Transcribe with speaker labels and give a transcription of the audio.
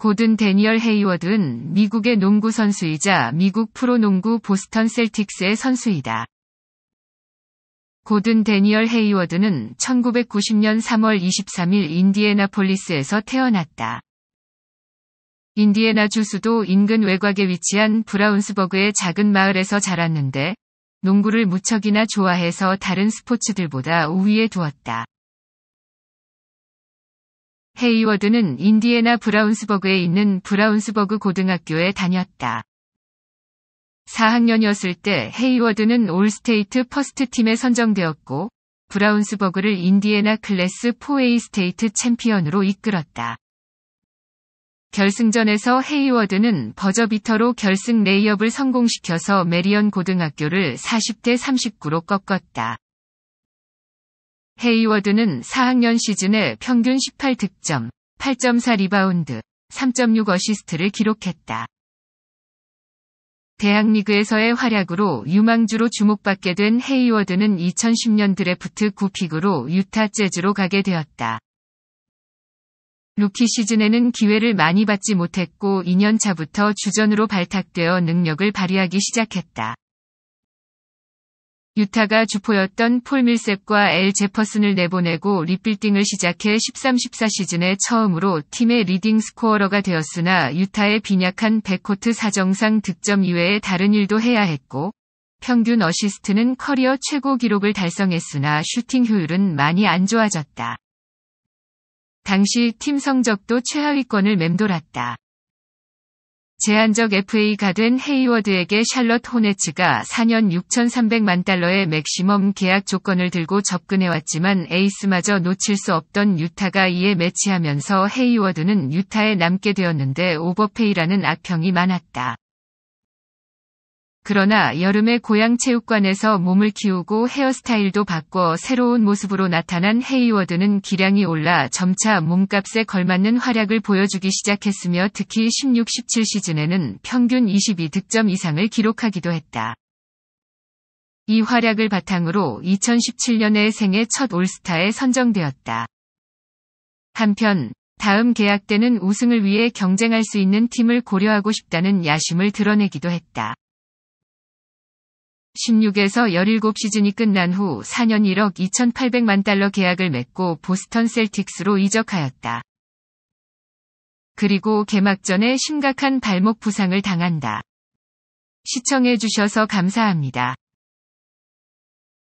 Speaker 1: 고든 데니얼 헤이워드는 미국의 농구 선수이자 미국 프로농구 보스턴 셀틱스의 선수이다. 고든 데니얼 헤이워드는 1990년 3월 23일 인디애나폴리스에서 태어났다. 인디애나주 수도 인근 외곽에 위치한 브라운스버그의 작은 마을에서 자랐는데 농구를 무척이나 좋아해서 다른 스포츠들보다 우위에 두었다. 헤이워드는 인디애나 브라운스버그에 있는 브라운스버그 고등학교에 다녔다. 4학년이었을 때 헤이워드는 올스테이트 퍼스트팀에 선정되었고 브라운스버그를 인디애나 클래스 4A 스테이트 챔피언으로 이끌었다. 결승전에서 헤이워드는 버저비터로 결승 레이업을 성공시켜서 메리언 고등학교를 40대 39로 꺾었다. 헤이워드는 4학년 시즌에 평균 18득점, 8.4 리바운드, 3.6 어시스트를 기록했다. 대학 리그에서의 활약으로 유망주로 주목받게 된 헤이워드는 2010년 드래프트 9픽으로 유타 재즈로 가게 되었다. 루키 시즌에는 기회를 많이 받지 못했고 2년차부터 주전으로 발탁되어 능력을 발휘하기 시작했다. 유타가 주포였던 폴 밀셉과 엘 제퍼슨을 내보내고 리필딩을 시작해 13-14 시즌에 처음으로 팀의 리딩 스코어러가 되었으나 유타의 빈약한 백코트 사정상 득점 이외에 다른 일도 해야 했고 평균 어시스트는 커리어 최고 기록을 달성했으나 슈팅 효율은 많이 안 좋아졌다. 당시 팀 성적도 최하위권을 맴돌았다. 제한적 FA가 된 헤이워드에게 샬럿 호네츠가 4년 6,300만 달러의 맥시멈 계약 조건을 들고 접근해왔지만 에이스마저 놓칠 수 없던 유타가 이에 매치하면서 헤이워드는 유타에 남게 되었는데 오버페이라는 악평이 많았다. 그러나 여름에 고향 체육관에서 몸을 키우고 헤어스타일도 바꿔 새로운 모습으로 나타난 헤이워드는 기량이 올라 점차 몸값에 걸맞는 활약을 보여주기 시작했으며 특히 16, 17 시즌에는 평균 22득점 이상을 기록하기도 했다. 이 활약을 바탕으로 2017년에 생애 첫 올스타에 선정되었다. 한편 다음 계약 때는 우승을 위해 경쟁할 수 있는 팀을 고려하고 싶다는 야심을 드러내기도 했다. 16에서 17 시즌이 끝난 후 4년 1억 2,800만 달러 계약을 맺고 보스턴 셀틱스로 이적하였다. 그리고 개막전에 심각한 발목 부상을 당한다. 시청해주셔서 감사합니다.